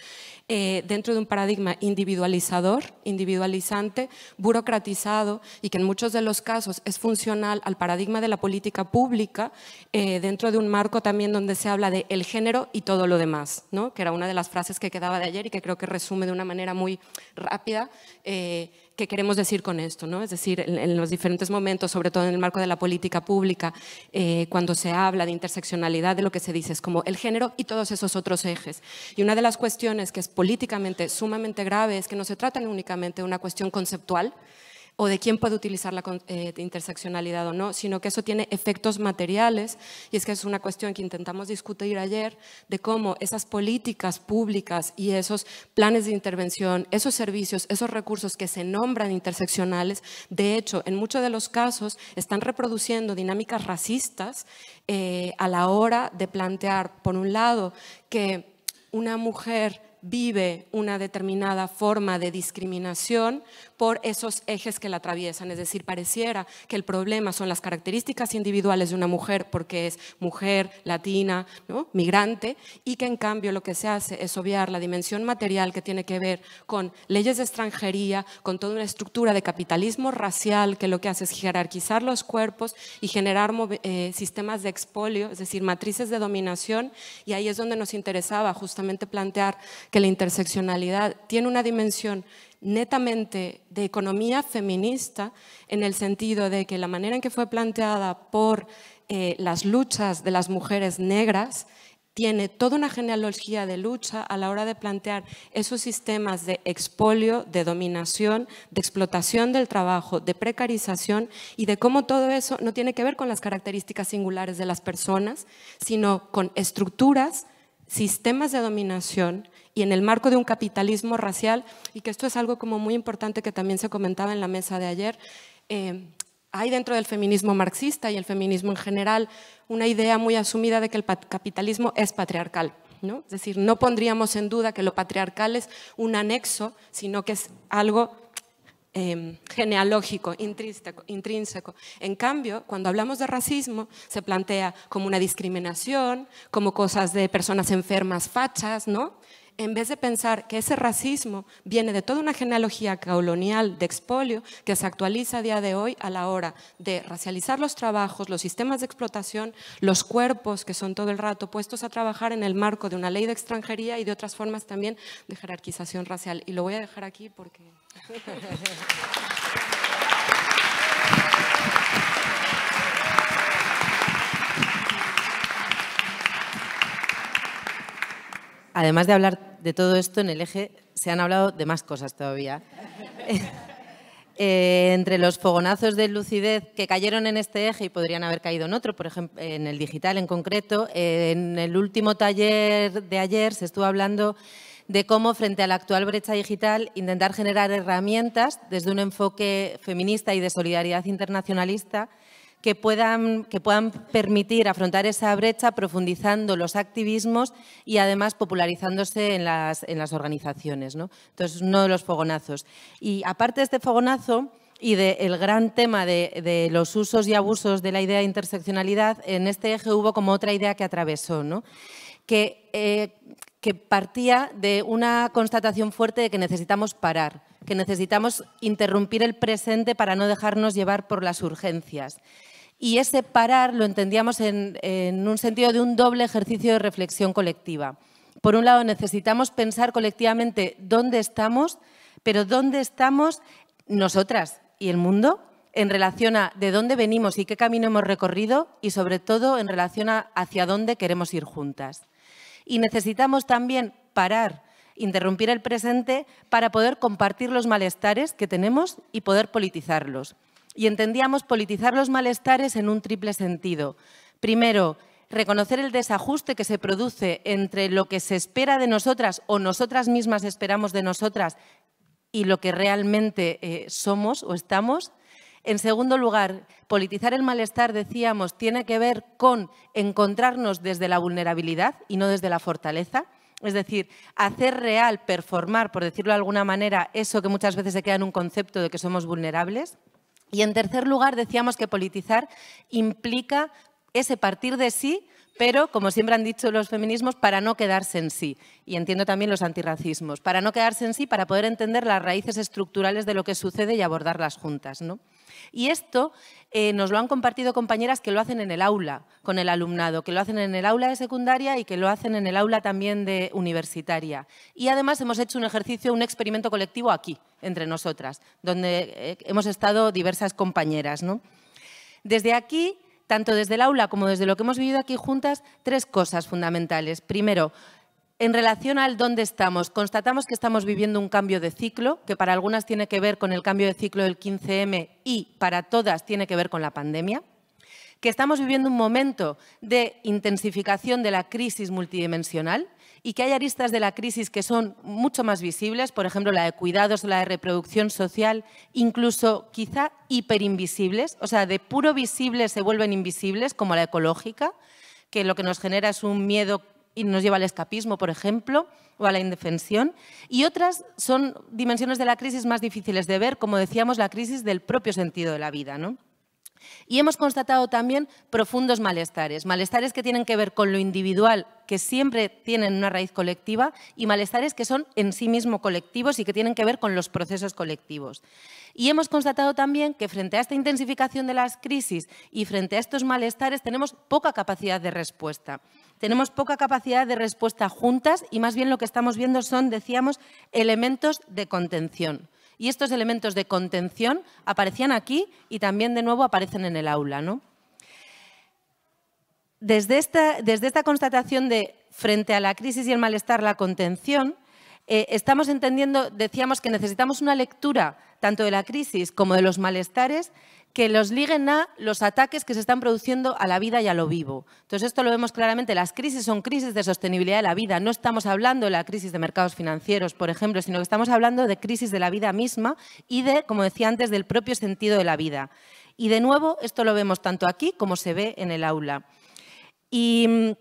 Speaker 8: eh, dentro de un paradigma individualizador, individualizante, burocratizado y que en muchos de los casos es funcional al paradigma de la política pública eh, dentro de un marco también donde se habla de el género y todo lo demás, ¿no? que era una de las frases que quedaba de ayer y que creo que resume de una manera muy rápida eh, qué queremos decir con esto, ¿no? Es decir, en, los diferentes momentos, sobre todo en el marco de la política pública, eh, cuando se habla de interseccionalidad, de lo que se dice es como el género y todos esos otros ejes. Y una de las cuestiones que es políticamente sumamente grave es que no se trata únicamente de una cuestión conceptual o de quién puede utilizar la eh, interseccionalidad o no, sino que eso tiene efectos materiales y es que es una cuestión que intentamos discutir ayer de cómo esas políticas públicas y esos planes de intervención, esos servicios, esos recursos que se nombran interseccionales, de hecho, en muchos de los casos están reproduciendo dinámicas racistas eh, a la hora de plantear, por un lado, que una mujer vive una determinada forma de discriminación por esos ejes que la atraviesan. Es decir, pareciera que el problema son las características individuales de una mujer porque es mujer, latina, migrante, y que en cambio lo que se hace es obviar la dimensión material que tiene que ver con leyes de extranjería, con toda una estructura de capitalismo racial que lo que hace es jerarquizar los cuerpos y generar eh, sistemas de expolio, es decir, matrices de dominación, y ahí es donde nos interesaba justamente plantear que la interseccionalidad tiene una dimensión netamente de economía feminista, en el sentido de que la manera en que fue planteada por eh, las luchas de las mujeres negras tiene toda una genealogía de lucha a la hora de plantear esos sistemas de expolio, de dominación, de explotación del trabajo, de precarización y de cómo todo eso no tiene que ver con las características singulares de las personas, sino con estructuras, sistemas de dominación y en el marco de un capitalismo racial, y que esto es algo como muy importante que también se comentaba en la mesa de ayer, eh, hay dentro del feminismo marxista y el feminismo en general una idea muy asumida de que el capitalismo es patriarcal. Es decir, no pondríamos en duda que lo patriarcal es un anexo, sino que es algo em, genealógico, intrínseco, intrínseco. En cambio, cuando hablamos de racismo, se plantea como una discriminación, como cosas de personas enfermas, fachas, ¿no? en vez de pensar que ese racismo viene de toda una genealogía colonial de expolio que se actualiza a día de hoy a la hora de racializar los trabajos, los sistemas de explotación, los cuerpos que son todo el rato puestos a trabajar en el marco de una ley de extranjería y de otras formas también de jerarquización racial. Y lo voy a dejar aquí porque...
Speaker 9: además de hablar de todo esto en el eje, se han hablado de más cosas todavía. Eh, entre los fogonazos de lucidez que cayeron en este eje y podrían haber caído en otro, por ejemplo, en el digital en concreto, en el último taller de ayer se estuvo hablando de cómo, frente a la actual brecha digital, intentar generar herramientas desde un enfoque feminista y de solidaridad internacionalista que puedan, que puedan permitir afrontar esa brecha profundizando los activismos y además popularizándose en las, organizaciones. ¿no? Entonces, no los fogonazos. Y aparte de este fogonazo y del gran tema de, los usos y abusos de la idea de interseccionalidad, en este eje hubo como otra idea que atravesó, ¿no? que, eh, que partía de una constatación fuerte de que necesitamos parar que necesitamos interrumpir el presente para no dejarnos llevar por las urgencias y ese parar lo entendíamos en, un sentido de un doble ejercicio de reflexión colectiva. Por un lado, necesitamos pensar colectivamente dónde estamos, pero dónde estamos nosotras y el mundo en relación a de dónde venimos y qué camino hemos recorrido y sobre todo en relación a hacia dónde queremos ir juntas. Y necesitamos también parar, interrumpir el presente para poder compartir los malestares que tenemos y poder politizarlos y entendíamos politizar los malestares en un triple sentido. Primero, reconocer el desajuste que se produce entre lo que se espera de nosotras o nosotras mismas esperamos de nosotras y lo que realmente eh, somos o estamos. En segundo lugar, politizar el malestar, decíamos, tiene que ver con encontrarnos desde la vulnerabilidad y no desde la fortaleza. Es decir, hacer real, performar, por decirlo de alguna manera, eso que muchas veces se queda en un concepto de que somos vulnerables. Y en tercer lugar, decíamos que politizar implica ese partir de sí pero como siempre han dicho los feminismos, para no quedarse en sí. Y entiendo también los antirracismos, para no quedarse en sí, para poder entender las raíces estructurales de lo que sucede y abordarlas juntas. ¿no? Y esto eh, nos lo han compartido compañeras que lo hacen en el aula, con el alumnado, que lo hacen en el aula de secundaria y que lo hacen en el aula también de universitaria. Y además hemos hecho un ejercicio, un experimento colectivo aquí, entre nosotras, donde eh, hemos estado diversas compañeras. ¿no? Desde aquí tanto desde el aula como desde lo que hemos vivido aquí juntas, tres cosas fundamentales. Primero, en relación al dónde estamos, constatamos que estamos viviendo un cambio de ciclo, que para algunas tiene que ver con el cambio de ciclo del 15M y para todas tiene que ver con la pandemia, que estamos viviendo un momento de intensificación de la crisis multidimensional, y que hay aristas de la crisis que son mucho más visibles, por ejemplo, la de cuidados o la de reproducción social, incluso quizá hiperinvisibles, o sea, de puro visible se vuelven invisibles, como la ecológica, que lo que nos genera es un miedo y nos lleva al escapismo, por ejemplo, o a la indefensión. Y otras son dimensiones de la crisis más difíciles de ver, como decíamos, la crisis del propio sentido de la vida, Y hemos constatado también profundos malestares, malestares que tienen que ver con lo individual que siempre tienen una raíz colectiva y malestares que son en sí mismos colectivos y que tienen que ver con los procesos colectivos. Y hemos constatado también que frente a esta intensificación de las crisis y frente a estos malestares tenemos poca capacidad de respuesta. Tenemos poca capacidad de respuesta juntas y más bien lo que estamos viendo son, decíamos, elementos de contención. Y estos elementos de contención aparecían aquí y también de nuevo aparecen en el aula, ¿no? desde esta, constatación de frente a la crisis y el malestar, la contención, eh, estamos entendiendo, decíamos que necesitamos una lectura tanto de la crisis como de los malestares que los liguen a los ataques que se están produciendo a la vida y a lo vivo. Entonces, esto lo vemos claramente, las crisis son crisis de sostenibilidad de la vida, no estamos hablando de la crisis de mercados financieros, por ejemplo, sino que estamos hablando de crisis de la vida misma y de, como decía antes, del propio sentido de la vida. Y de nuevo, esto lo vemos tanto aquí como se ve en el aula. Y mm,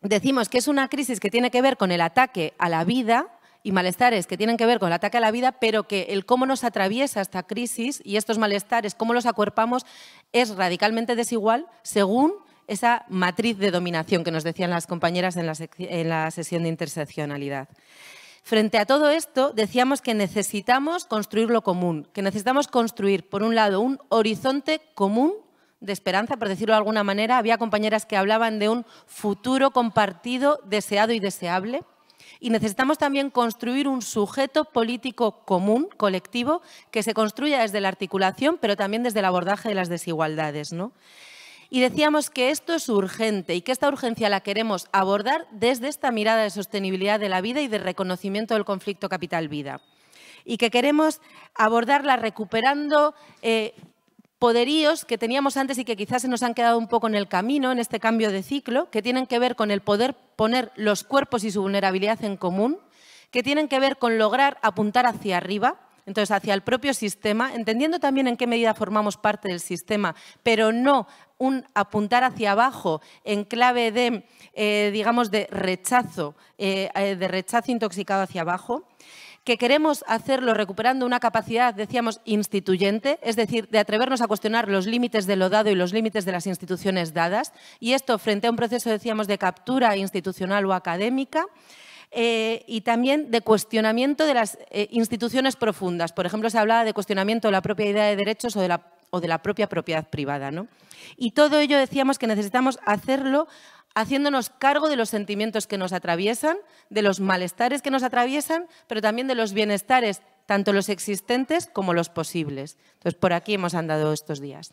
Speaker 9: decimos que es una crisis que tiene que ver con el ataque a la vida y malestares que tienen que ver con el ataque a la vida, pero que el cómo nos atraviesa esta crisis y estos malestares, cómo los acuerpamos, es radicalmente desigual según esa matriz de dominación que nos decían las compañeras en la, sesión de interseccionalidad. Frente a todo esto, decíamos que necesitamos construir lo común, que necesitamos construir, por un lado, un horizonte común de esperanza, por decirlo de alguna manera. Había compañeras que hablaban de un futuro compartido, deseado y deseable. Y necesitamos también construir un sujeto político común, colectivo, que se construya desde la articulación, pero también desde el abordaje de las desigualdades. ¿no? Y decíamos que esto es urgente y que esta urgencia la queremos abordar desde esta mirada de sostenibilidad de la vida y de reconocimiento del conflicto capital-vida. Y que queremos abordarla recuperando eh, poderíos que teníamos antes y que quizás se nos han quedado un poco en el camino en este cambio de ciclo, que tienen que ver con el poder poner los cuerpos y su vulnerabilidad en común, que tienen que ver con lograr apuntar hacia arriba, entonces hacia el propio sistema, entendiendo también en qué medida formamos parte del sistema, pero no un apuntar hacia abajo en clave de, eh, digamos, de rechazo, eh, eh, de rechazo intoxicado hacia abajo que queremos hacerlo recuperando una capacidad, decíamos, instituyente, es decir, de atrevernos a cuestionar los límites de lo dado y los límites de las instituciones dadas, y esto frente a un proceso, decíamos, de captura institucional o académica. Eh, y también de cuestionamiento de las eh, instituciones profundas. Por ejemplo, se hablaba de cuestionamiento de la propia idea de derechos o de la, o de la propia propiedad privada. Y todo ello decíamos que necesitamos hacerlo haciéndonos cargo de los sentimientos que nos atraviesan, de los malestares que nos atraviesan, pero también de los bienestares, tanto los existentes como los posibles. Entonces, por aquí hemos andado estos días.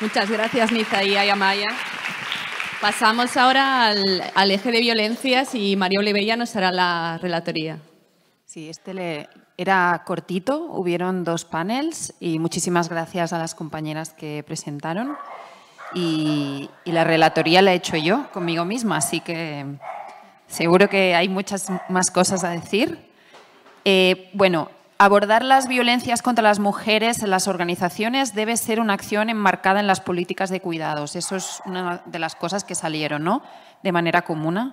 Speaker 1: Muchas gracias, Nizaía y Amaya. Pasamos ahora al, eje de violencias y María Olivella nos hará la relatoría.
Speaker 10: Sí, este le, era cortito, hubieron dos panels y muchísimas gracias a las compañeras que presentaron. Y, la relatoría la he hecho yo conmigo misma, así que seguro que hay muchas más cosas a decir. Eh, bueno, abordar las violencias contra las mujeres en las organizaciones debe ser una acción enmarcada en las políticas de cuidados. Eso es una de las cosas que salieron, ¿no? De manera común.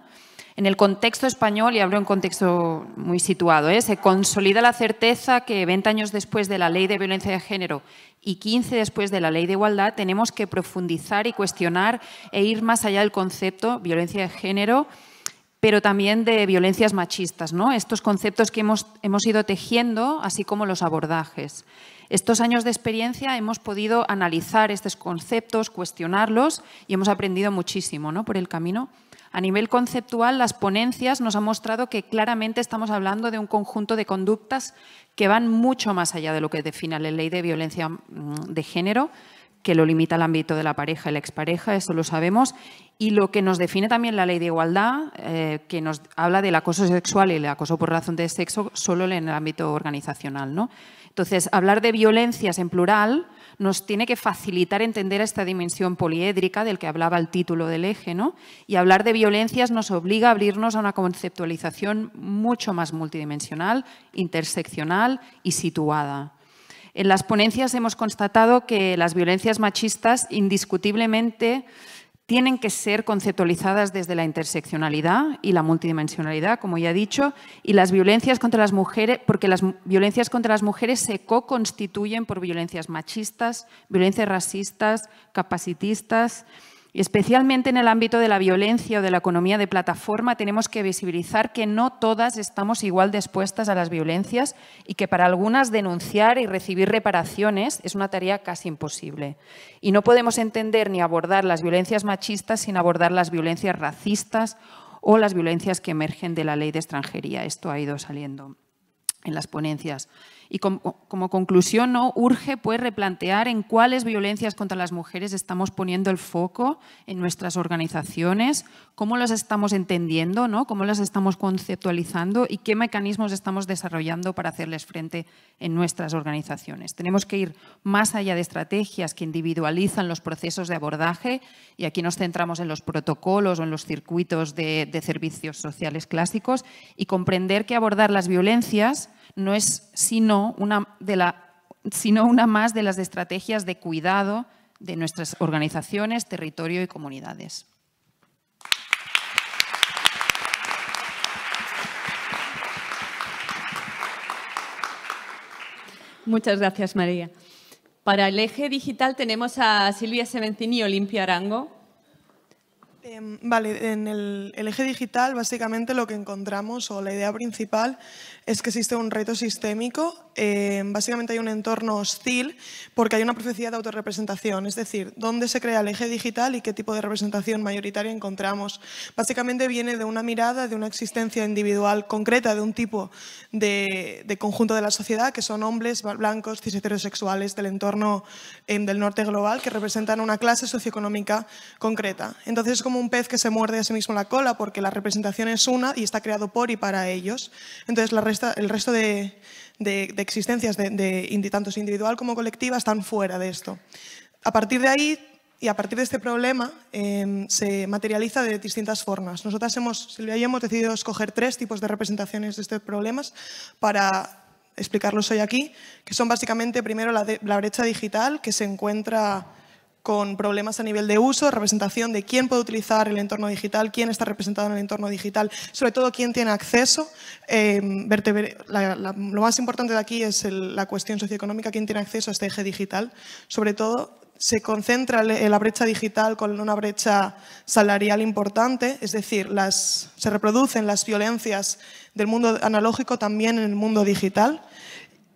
Speaker 10: En el contexto español, y hablo en contexto muy situado, ¿eh? se consolida la certeza que 20 años después de la ley de violencia de género y 15 después de la ley de igualdad, tenemos que profundizar y cuestionar e ir más allá del concepto violencia de género pero también de violencias machistas, estos conceptos que hemos, hemos ido tejiendo, así como los abordajes. Estos años de experiencia hemos podido analizar estos conceptos, cuestionarlos y hemos aprendido muchísimo por el camino. A nivel conceptual, las ponencias nos han mostrado que claramente estamos hablando de un conjunto de conductas que van mucho más allá de lo que define la ley de violencia mm, de género, que lo limita al ámbito de la pareja y la expareja, eso lo sabemos, y lo que nos define también la ley de igualdad, eh, que nos habla del acoso sexual y el acoso por razón de sexo solo en el ámbito organizacional. ¿no? Entonces, hablar de violencias en plural nos tiene que facilitar entender esta dimensión poliédrica del que hablaba el título del eje. ¿no? Y hablar de violencias nos obliga a abrirnos a una conceptualización mucho más multidimensional, interseccional y situada. En las ponencias hemos constatado que las violencias machistas indiscutiblemente tienen que ser conceptualizadas desde la interseccionalidad y la multidimensionalidad, como ya he dicho, y las violencias contra las mujeres, porque las violencias contra las mujeres se co-constituyen por violencias machistas, violencias racistas, capacitistas, Especialmente en el ámbito de la violencia o de la economía de plataforma, tenemos que visibilizar que no todas estamos igual dispuestas a las violencias y que para algunas denunciar y recibir reparaciones es una tarea casi imposible. Y no podemos entender ni abordar las violencias machistas sin abordar las violencias racistas o las violencias que emergen de la ley de extranjería. Esto ha ido saliendo en las ponencias. Y como, conclusión, ¿no? urge pues, replantear en cuáles violencias contra las mujeres estamos poniendo el foco en nuestras organizaciones, cómo las estamos entendiendo, ¿no? cómo las estamos conceptualizando y qué mecanismos estamos desarrollando para hacerles frente en nuestras organizaciones. Tenemos que ir más allá de estrategias que individualizan los procesos de abordaje y aquí nos centramos en los protocolos o en los circuitos de, de servicios sociales clásicos y comprender que abordar las violencias no es sino una, sino una más de las estrategias de cuidado de nuestras organizaciones, territorio y comunidades.
Speaker 1: Muchas gracias, María. Para el eje digital tenemos a Silvia Seventini y Olimpia Arango,
Speaker 11: Em, vale, en el, eje digital básicamente lo que encontramos o la idea principal es que existe un reto sistémico. Em, básicamente hay un entorno hostil porque hay una profecía de autorrepresentación, es decir, dónde se crea el eje digital y qué tipo de representación mayoritaria encontramos. Básicamente viene de una mirada de una existencia individual concreta de un tipo de, conjunto de la sociedad que son hombres blancos, cis heterosexuales del entorno em, del norte global que representan una clase socioeconómica concreta. Entonces, como un pez que se muerde a sí mismo la cola porque la representación es una y está creado por y para ellos. Entonces el resto de, existencias, de, tanto individual como colectiva, están fuera de esto. A partir de ahí y a partir de este problema em, se materializa de distintas formas. Nosotras hemos, decidido escoger tres tipos de representaciones de estos problemas para explicarlos hoy aquí, que son básicamente primero la, la brecha digital que se encuentra con problemas a nivel de uso, representación, de quién puede utilizar el entorno digital, quién está representado en el entorno digital, sobre todo quién tiene acceso. Eh, lo más importante de aquí es la cuestión socioeconómica, quién tiene acceso a este eje digital. Sobre todo, se concentra la brecha digital con una brecha salarial importante, es decir, se reproducen las violencias del mundo analógico también en el mundo digital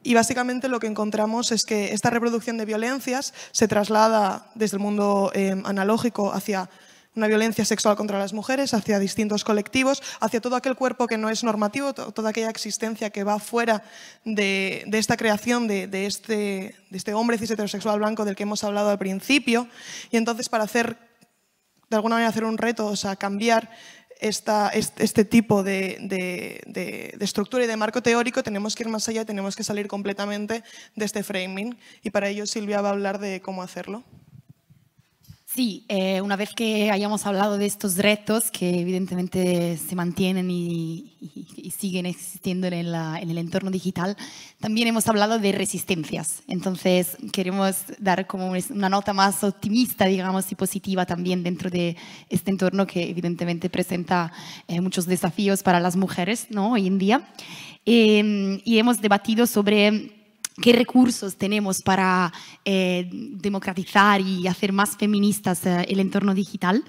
Speaker 11: y básicamente lo que encontramos es que esta reproducción de violencias se traslada desde el mundo eh, analógico hacia una violencia sexual contra las mujeres, hacia distintos colectivos, hacia todo aquel cuerpo que no es normativo, toda aquella existencia que va fuera de, esta creación de, este, de este hombre cis heterosexual blanco del que hemos hablado al principio. Y entonces para hacer de alguna manera hacer un reto, o sea, cambiar este tipo de, de, estructura y de marco teórico, tenemos que ir más allá, tenemos que salir completamente de este framing. Y para ello Silvia va a hablar de cómo hacerlo.
Speaker 12: Sí, eh, una vez que hayamos hablado de estos retos que evidentemente se mantienen y, siguen existiendo en, el entorno digital, también hemos hablado de resistencias. Entonces queremos dar como una nota más optimista, digamos, y positiva también dentro de este entorno que evidentemente presenta eh, muchos desafíos para las mujeres ¿no? hoy en día. Em, y hemos debatido sobre qué recursos tenemos para eh, democratizar y hacer más feministas eh, el entorno digital.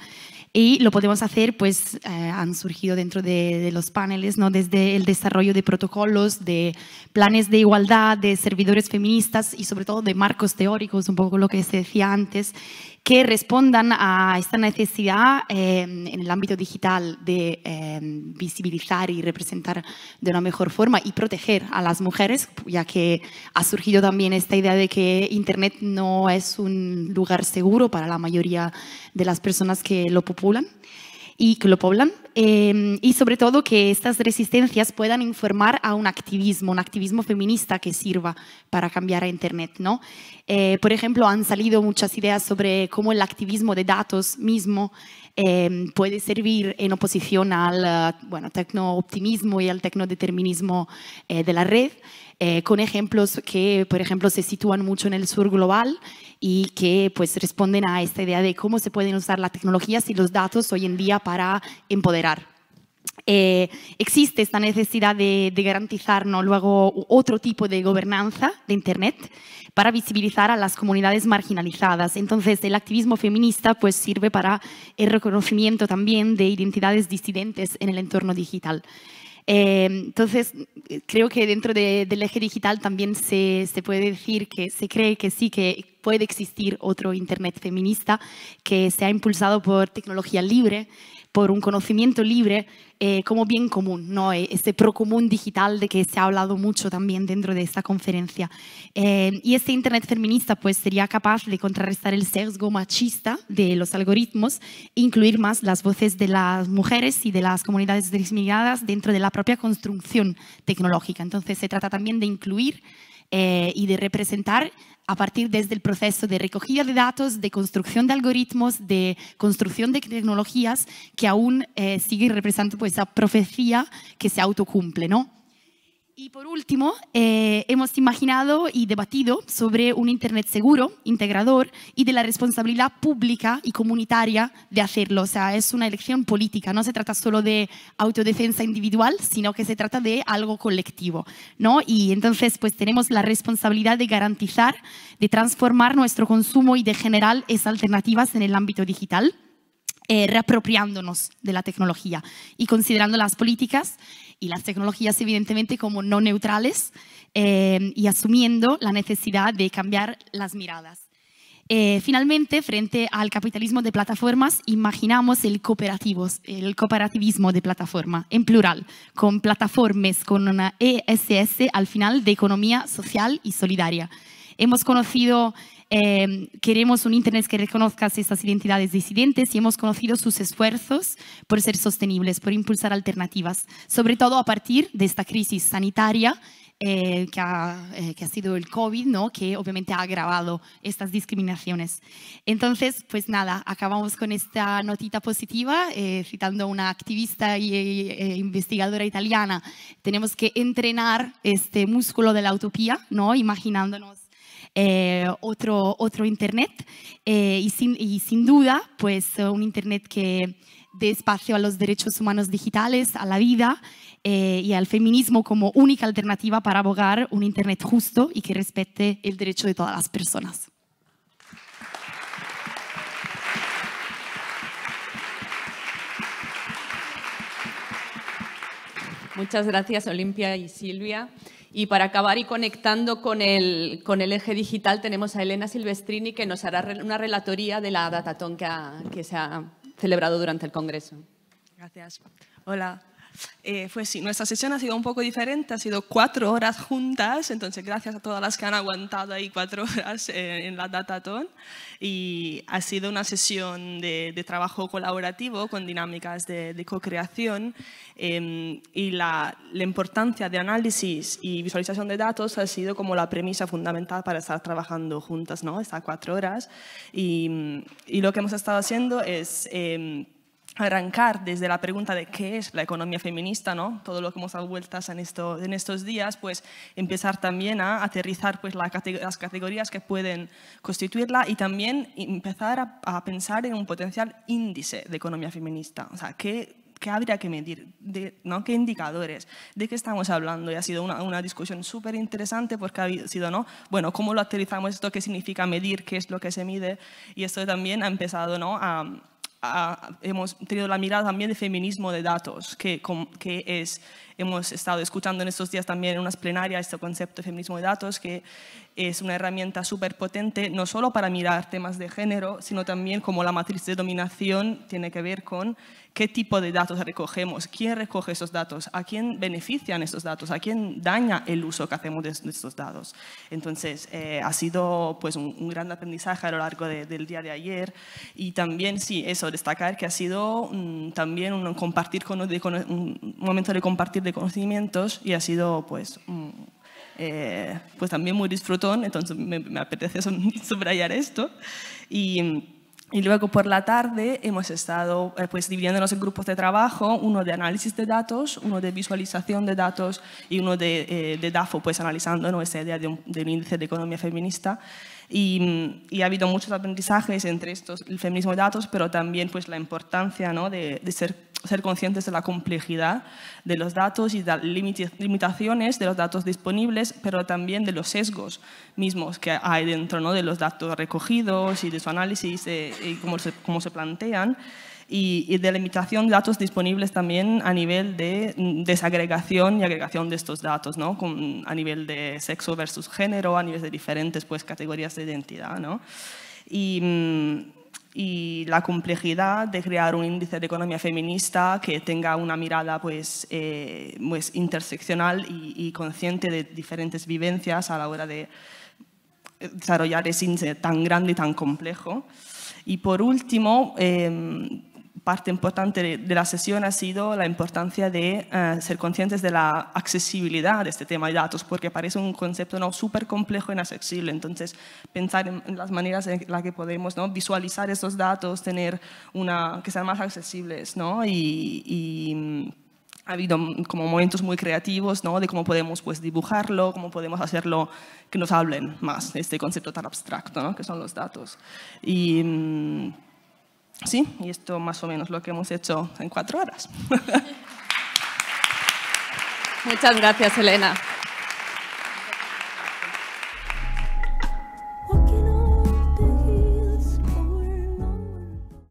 Speaker 12: Y lo podemos hacer, pues eh, han surgido dentro de, de, los paneles, ¿no? desde el desarrollo de protocolos, de planes de igualdad, de servidores feministas y sobre todo de marcos teóricos, un poco lo que se decía antes, que respondan a esta necesidad eh, en el ámbito digital de eh, visibilizar y representar de una mejor forma y proteger a las mujeres, ya que ha surgido también esta idea de que Internet no es un lugar seguro para la mayoría de las personas que lo populan y que lo poblan em, y sobre todo que estas resistencias puedan informar a un activismo, un activismo feminista que sirva para cambiar a Internet. ¿no? Eh, por ejemplo, han salido muchas ideas sobre cómo el activismo de datos mismo em, puede servir en oposición al eh, bueno, tecno-optimismo y al tecnodeterminismo eh, de la red. Eh, con ejemplos que, por ejemplo, se sitúan mucho en el sur global y que pues responden a esta idea de cómo se pueden usar las tecnologías y los datos hoy en día para empoderar. Eh, existe esta necesidad de, garantizar ¿no? luego otro tipo de gobernanza de Internet para visibilizar a las comunidades marginalizadas. Entonces, el activismo feminista pues, sirve para el reconocimiento también de identidades disidentes en el entorno digital. Eh, entonces, creo que dentro del eje digital también se, se, puede decir que se cree que sí, que puede existir otro Internet feminista que sea impulsado por tecnología libre por un conocimiento libre eh, como bien común, ¿no? E, este procomún digital de que se ha hablado mucho también dentro de esta conferencia. Eh, y este Internet feminista pues, sería capaz de contrarrestar el sesgo machista de los algoritmos incluir más las voces de las mujeres y de las comunidades desmigradas dentro de la propia construcción tecnológica. Entonces se trata también de incluir eh, y de representar a partir desde el proceso de recogida de datos, de construcción de algoritmos, de construcción de tecnologías que aún eh, sigue siguen representando pues, esa profecía que se autocumple, ¿no? Y por último, eh, hemos imaginado y debatido sobre un Internet seguro, integrador y de la responsabilidad pública y comunitaria de hacerlo. O sea, es una elección política, no se trata solo de autodefensa individual, sino que se trata de algo colectivo. ¿no? Y entonces, pues tenemos la responsabilidad de garantizar, de transformar nuestro consumo y de generar esas alternativas en el ámbito digital. Eh, reapropiándonos de la tecnología y considerando las políticas y las tecnologías evidentemente como no neutrales eh, y asumiendo la necesidad de cambiar las miradas. Eh, finalmente, frente al capitalismo de plataformas, imaginamos el, cooperativos, el cooperativismo de plataforma, en plural, con plataformas, con una ESS al final de economía social y solidaria. Hemos conocido Em, queremos un Internet que reconozca estas identidades disidentes y hemos conocido sus esfuerzos por ser sostenibles, por impulsar alternativas, sobre todo a partir de esta crisis sanitaria eh, que, ha, eh, que, ha, sido el COVID, ¿no? que obviamente ha agravado estas discriminaciones. Entonces, pues nada, acabamos con esta notita positiva, eh, citando a una activista e, investigadora italiana. Tenemos que entrenar este músculo de la utopía, ¿no? imaginándonos eh, otro, otro Internet eh, y, sin, duda, pues un Internet que dé espacio a los derechos humanos digitales, a la vida eh, y al feminismo como única alternativa para abogar un Internet justo y que respete el derecho de todas las personas.
Speaker 1: Muchas gracias, Olimpia y Silvia. Y para acabar y conectando con el, eje digital, tenemos a Elena Silvestrini que nos hará una relatoría de la datatón que, que se ha celebrado durante el Congreso. Gracias. Hola,
Speaker 13: eh, pues sí, nuestra sesión ha sido un poco diferente, ha sido cuatro horas juntas, entonces gracias a todas las que han aguantado ahí cuatro horas eh, en la Dataton y ha sido una sesión de, trabajo colaborativo con dinámicas de, de co-creación em, y la, importancia de análisis y visualización de datos ha sido como la premisa fundamental para estar trabajando juntas, ¿no? Estas cuatro horas y, y lo que hemos estado haciendo es em, arrancar desde la pregunta de qué es la economía feminista, ¿no? todo lo que hemos dado vueltas en, estos días, pues empezar también a aterrizar pues, las categorías que pueden constituirla y también empezar a, pensar en un potencial índice de economía feminista. O sea, ¿qué, qué habría que medir? De, ¿no? ¿Qué indicadores? ¿De qué estamos hablando? Y ha sido una, discusión súper interesante porque ha sido, ¿no? Bueno, ¿cómo lo aterrizamos esto? ¿Qué significa medir? ¿Qué es lo que se mide? Y esto también ha empezado, ¿no? A, hemos tenido la mirada también de feminismo de datos, que, que es Hemos estado escuchando en estos días también en unas plenarias este concepto de feminismo de datos, que es una herramienta súper potente, no solo para mirar temas de género, sino también como la matriz de dominación tiene que ver con qué tipo de datos recogemos, quién recoge esos datos, a quién benefician esos datos, a quién daña el uso que hacemos de estos datos. Entonces, eh, ha sido pues, un, gran aprendizaje a lo largo del día de ayer y también, sí, eso, destacar que ha sido mm, también un, compartir con, un momento de compartir de conocimientos y ha sido pues, mm, eh, pues también muy disfrutón, entonces me, apetece subrayar esto. Y, luego por la tarde hemos estado eh, pues, dividiéndonos en grupos de trabajo, uno de análisis de datos, uno de visualización de datos y uno de, eh, de DAFO, pues analizando esa idea de un, índice de economía feminista. Y, ha habido muchos aprendizajes entre estos, el feminismo de datos, pero también pues, la importancia ¿no? de, de ser ser conscientes de la complejidad de los datos y de las limitaciones de los datos disponibles, pero también de los sesgos mismos que hay dentro de los datos recogidos y de su análisis eh, y cómo se, plantean y, de limitación de datos disponibles también a nivel de mm, desagregación y agregación de estos datos, ¿no? a nivel de sexo versus género, a nivel de diferentes pues, categorías de identidad. ¿no? Mm, y la complejidad de crear un índice de economía feminista que tenga una mirada pues, eh, pues interseccional y, consciente de diferentes vivencias a la hora de desarrollar ese índice tan grande y tan complejo. Y por último, em, parte importante de la sesión ha sido la importancia de eh, ser conscientes de la accesibilidad de este tema de datos, porque parece un concepto ¿no? súper complejo e inaccesible. Entonces, pensar en las maneras en las que podemos ¿no? visualizar esos datos, tener una, que sean más accesibles. ¿no? Y, mm, ha habido como momentos muy creativos ¿no? de cómo podemos pues, dibujarlo, cómo podemos hacerlo que nos hablen más, este concepto tan abstracto ¿no? que son los datos. Mm, Sí, y esto más o menos lo que hemos hecho
Speaker 1: en cuatro horas. Muchas gracias, Elena.